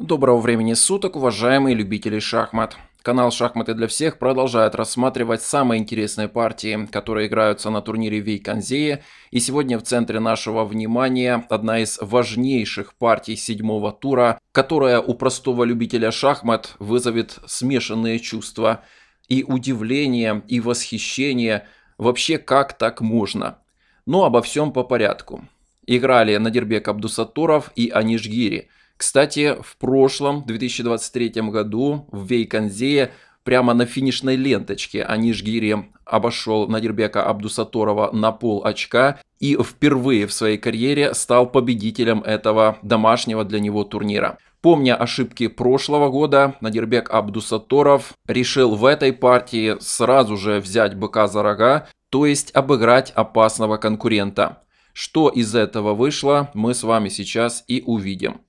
Доброго времени суток, уважаемые любители шахмат. Канал «Шахматы для всех» продолжает рассматривать самые интересные партии, которые играются на турнире Вейконзея. И сегодня в центре нашего внимания одна из важнейших партий седьмого тура, которая у простого любителя шахмат вызовет смешанные чувства и удивление, и восхищение. Вообще, как так можно? Но обо всем по порядку. Играли Надирбек Абдусатуров и Анишгири – кстати, в прошлом, 2023 году, в Вейконзее прямо на финишной ленточке Аниш обошел Надирбека Абдусаторова на пол очка и впервые в своей карьере стал победителем этого домашнего для него турнира. Помня ошибки прошлого года, Надирбек Абдусаторов решил в этой партии сразу же взять быка за рога, то есть обыграть опасного конкурента. Что из этого вышло, мы с вами сейчас и увидим.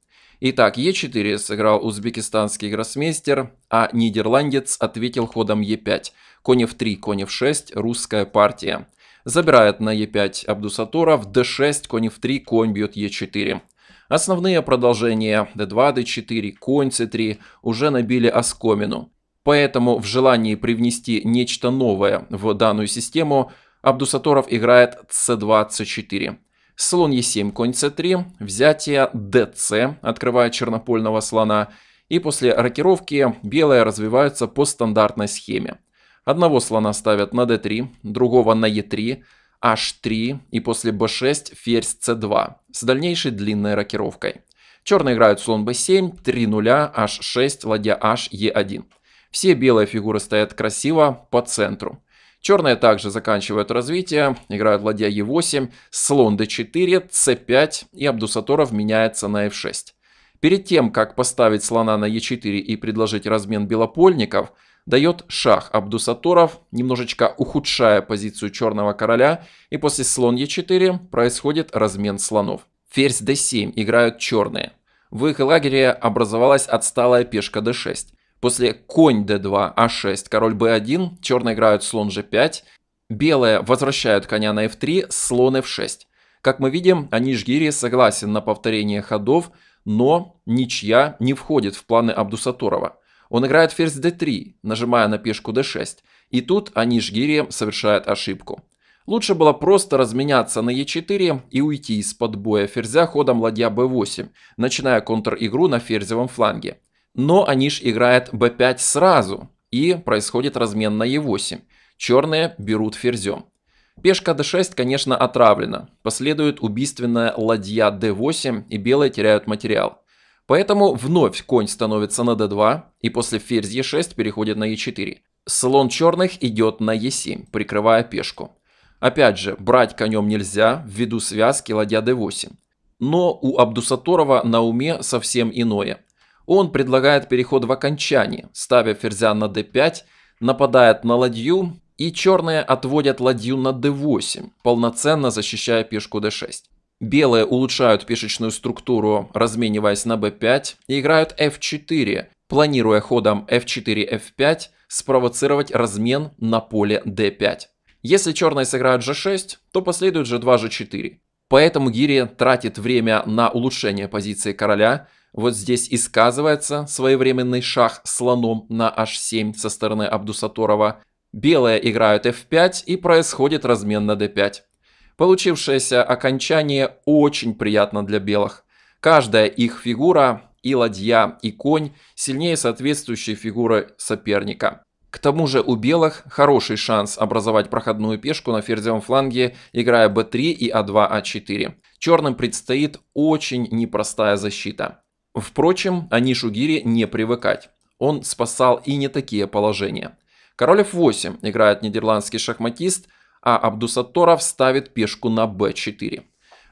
Итак, Е4 сыграл узбекистанский гроссмейстер, а нидерландец ответил ходом Е5. Конь F3, конь F6, русская партия. Забирает на Е5 Абдусаторов, D6, конь F3, конь бьет Е4. Основные продолжения d2, d4, конь c3 уже набили оскомину. Поэтому в желании привнести нечто новое в данную систему Абдусаторов играет c2, c4 слон Е7, конь c 3 взятие ДЦ, открывая чернопольного слона, и после рокировки белые развиваются по стандартной схеме. Одного слона ставят на d3, другого на e3, h3 и после b6 ферзь c2 с дальнейшей длинной рокировкой. Черные играют слон b7, 3 0, h6, ладья h, e1. Все белые фигуры стоят красиво по центру. Черные также заканчивают развитие, играют ладья e8, слон d4, c5 и Абдусаторов меняется на f6. Перед тем, как поставить слона на e4 и предложить размен белопольников, дает шах Абдусаторов, немножечко ухудшая позицию черного короля, и после слон e4 происходит размен слонов. Ферзь d7 играют черные. В их лагере образовалась отсталая пешка d6. После конь d2, а6, король b1, черные играют слон g5, белые возвращают коня на f3, слон f6. Как мы видим, Аниш согласен на повторение ходов, но ничья не входит в планы абдусатурова. Он играет ферзь d3, нажимая на пешку d6. И тут Аниш совершает ошибку. Лучше было просто разменяться на e4 и уйти из-под боя ферзя ходом ладья b8, начиная контр-игру на ферзевом фланге. Но они ж играют b5 сразу, и происходит размен на e8. Черные берут ферзем. Пешка d6, конечно, отравлена. Последует убийственная ладья d8, и белые теряют материал. Поэтому вновь конь становится на d2, и после ферзь e6 переходит на e4. Слон черных идет на e7, прикрывая пешку. Опять же, брать конем нельзя, ввиду связки ладья d8. Но у Абдусаторова на уме совсем иное – он предлагает переход в окончании, ставя ферзя на d5, нападает на ладью, и черные отводят ладью на d8, полноценно защищая пешку d6. Белые улучшают пешечную структуру, размениваясь на b5, и играют f4, планируя ходом f4-f5 спровоцировать размен на поле d5. Если черные сыграют g6, то последует g2-g4. Поэтому Гири тратит время на улучшение позиции короля, вот здесь и сказывается своевременный шах слоном на h7 со стороны Абдусаторова. Белые играют f5 и происходит размен на d5. Получившееся окончание очень приятно для белых. Каждая их фигура, и ладья, и конь, сильнее соответствующей фигуры соперника. К тому же у белых хороший шанс образовать проходную пешку на ферзевом фланге, играя b3 и a2, a4. Черным предстоит очень непростая защита. Впрочем, Анишугири не привыкать. Он спасал и не такие положения. Король f8 играет нидерландский шахматист, а Абдусаторов ставит пешку на b4.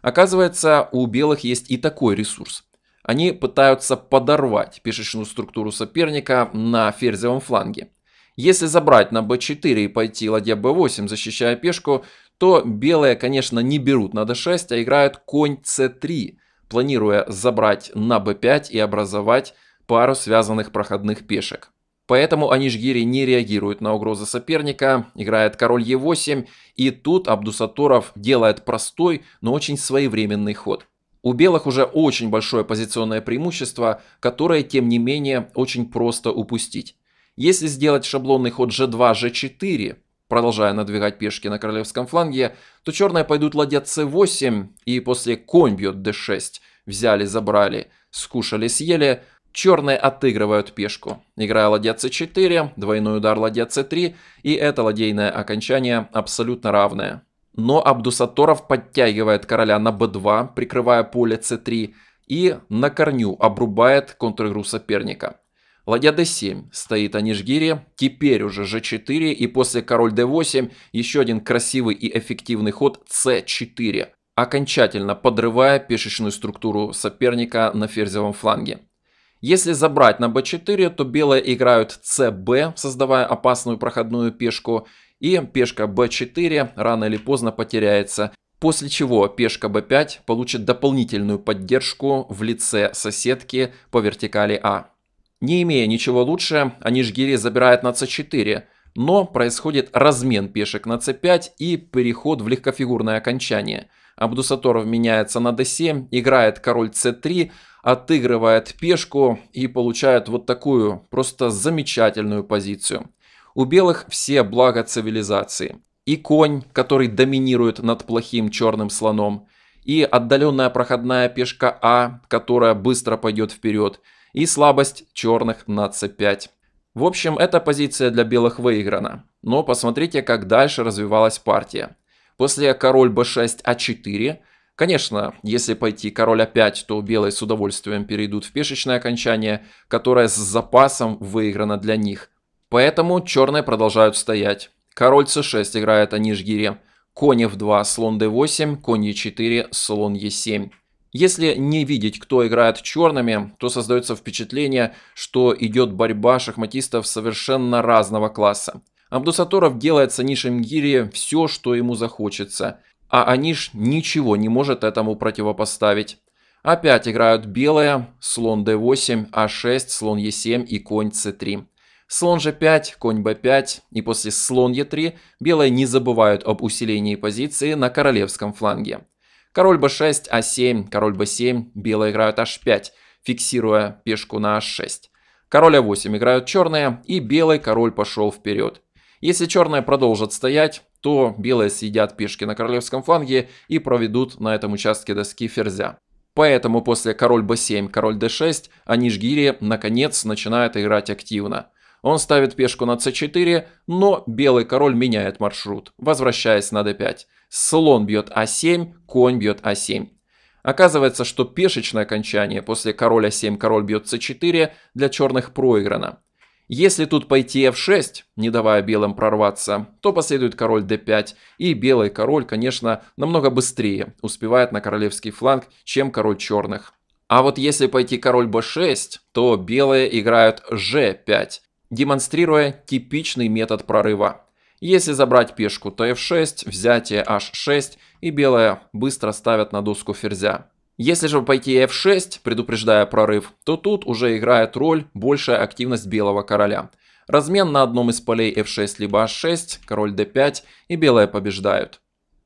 Оказывается, у белых есть и такой ресурс. Они пытаются подорвать пешечную структуру соперника на ферзевом фланге. Если забрать на b4 и пойти ладья b8, защищая пешку, то белые, конечно, не берут на d6, а играют конь c3, планируя забрать на b5 и образовать пару связанных проходных пешек. Поэтому Анишгири не реагирует на угрозы соперника, играет король e8, и тут Абдусаторов делает простой, но очень своевременный ход. У белых уже очень большое позиционное преимущество, которое, тем не менее, очень просто упустить. Если сделать шаблонный ход g2, g4, продолжая надвигать пешки на королевском фланге, то черные пойдут ладья c8, и после конь бьет d6, взяли-забрали, скушали-съели, черные отыгрывают пешку, играя ладья c4, двойной удар ладья c3, и это ладейное окончание абсолютно равное. Но Абдусаторов подтягивает короля на b2, прикрывая поле c3, и на корню обрубает контр-игру соперника. Ладья d7 стоит Анишгири, теперь уже g4 и после король d8 еще один красивый и эффективный ход c4, окончательно подрывая пешечную структуру соперника на ферзевом фланге. Если забрать на b4, то белые играют cb, создавая опасную проходную пешку, и пешка b4 рано или поздно потеряется, после чего пешка b5 получит дополнительную поддержку в лице соседки по вертикали а. Не имея ничего лучше, они забирает забирают на c4, но происходит размен пешек на c5 и переход в легкофигурное окончание. Абдусаторов меняется на d7, играет король c3, отыгрывает пешку и получает вот такую просто замечательную позицию. У белых все блага цивилизации. И конь, который доминирует над плохим черным слоном, и отдаленная проходная пешка А, которая быстро пойдет вперед, и слабость черных на c5. В общем, эта позиция для белых выиграна. Но посмотрите, как дальше развивалась партия. После король b6, а4. Конечно, если пойти король a а 5 то белые с удовольствием перейдут в пешечное окончание, которое с запасом выиграно для них. Поэтому черные продолжают стоять. Король c6 играет о нижгире. Конь f2, e слон d8, конь e4, слон e7. Если не видеть, кто играет черными, то создается впечатление, что идет борьба шахматистов совершенно разного класса. Абдусаторов делает с Анишем Гири все, что ему захочется, а Аниш ничего не может этому противопоставить. Опять играют белые, слон d8, a 6 слон e7 и конь c3. Слон g5, конь b5 и после слон e3 белые не забывают об усилении позиции на королевском фланге. Король b6, а7, король b7, белые играют h5, фиксируя пешку на h6. Король а8 играют черные, и белый король пошел вперед. Если черные продолжат стоять, то белые съедят пешки на королевском фланге и проведут на этом участке доски ферзя. Поэтому после король b7, король d6, они а наконец начинает играть активно. Он ставит пешку на c4, но белый король меняет маршрут, возвращаясь на d5. Слон бьет a а 7 конь бьет a а 7 Оказывается, что пешечное окончание после короля 7 король бьет c4 для черных проиграно. Если тут пойти f6, не давая белым прорваться, то последует король d5, и белый король, конечно, намного быстрее успевает на королевский фланг, чем король черных. А вот если пойти король b6, то белые играют g5, демонстрируя типичный метод прорыва. Если забрать пешку то f6, взятие h6 и белая быстро ставят на доску ферзя. Если же пойти f6, предупреждая прорыв, то тут уже играет роль большая активность белого короля. Размен на одном из полей f6 либо h6, король d5 и белые побеждают.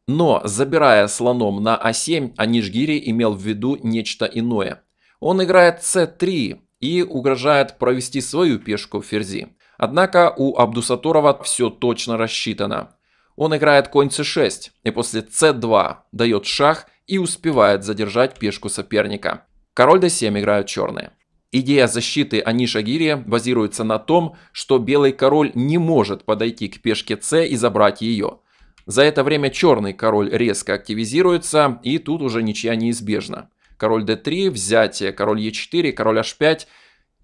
Но забирая слоном на а7, Анишгири имел в виду нечто иное. Он играет c3, и угрожает провести свою пешку ферзи. Однако у Абдусатурова все точно рассчитано. Он играет конь c6 и после c2 дает шах и успевает задержать пешку соперника. Король d7 играют черные. Идея защиты Аниша Гири базируется на том, что белый король не может подойти к пешке c и забрать ее. За это время черный король резко активизируется и тут уже ничья неизбежна король d3, взятие, король e4, король h5.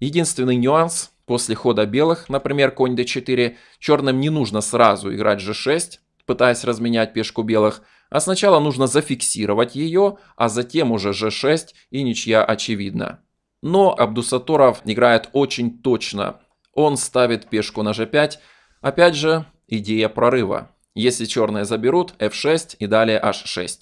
Единственный нюанс, после хода белых, например, конь d4, черным не нужно сразу играть g6, пытаясь разменять пешку белых, а сначала нужно зафиксировать ее, а затем уже g6 и ничья очевидна. Но Абдусаторов играет очень точно. Он ставит пешку на g5. Опять же, идея прорыва. Если черные заберут, f6 и далее h6.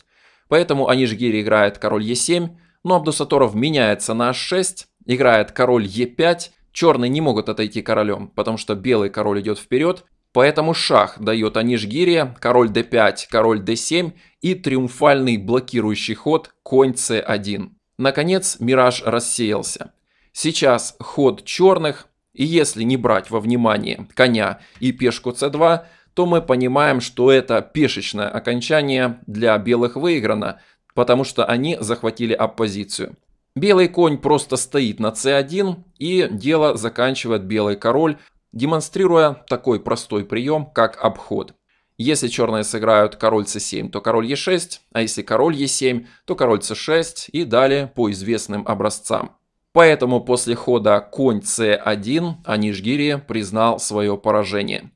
Поэтому Анишгири играет король Е7, но Абдусаторов меняется на H6, играет король Е5, черные не могут отойти королем, потому что белый король идет вперед, Поэтому шах дает Анишгирия, король d5, король d7 и триумфальный блокирующий ход конь c1. Наконец, мираж рассеялся. Сейчас ход черных, и если не брать во внимание коня и пешку c2, то мы понимаем, что это пешечное окончание для белых выиграно, потому что они захватили оппозицию. Белый конь просто стоит на c1 и дело заканчивает белый король, демонстрируя такой простой прием, как обход. Если черные сыграют король c7, то король e6, а если король e7, то король c6 и далее по известным образцам. Поэтому после хода конь c1 Анишгири признал свое поражение.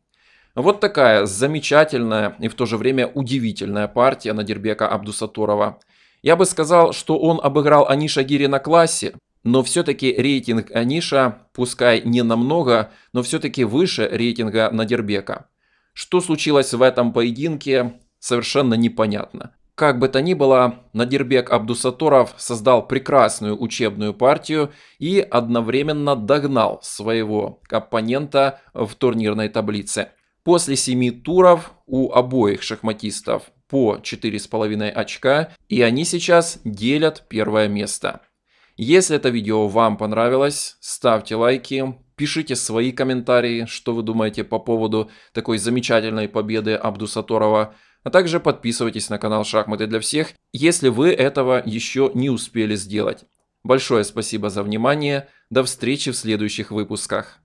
Вот такая замечательная и в то же время удивительная партия Надирбека Абдусатурова. Я бы сказал, что он обыграл Аниша Гири на классе, но все-таки рейтинг Аниша, пускай не намного, но все-таки выше рейтинга Надирбека. Что случилось в этом поединке, совершенно непонятно. Как бы то ни было, Надирбек Абдусаторов создал прекрасную учебную партию и одновременно догнал своего оппонента в турнирной таблице. После 7 туров у обоих шахматистов по 4,5 очка, и они сейчас делят первое место. Если это видео вам понравилось, ставьте лайки, пишите свои комментарии, что вы думаете по поводу такой замечательной победы Абдусаторова, а также подписывайтесь на канал «Шахматы для всех», если вы этого еще не успели сделать. Большое спасибо за внимание, до встречи в следующих выпусках.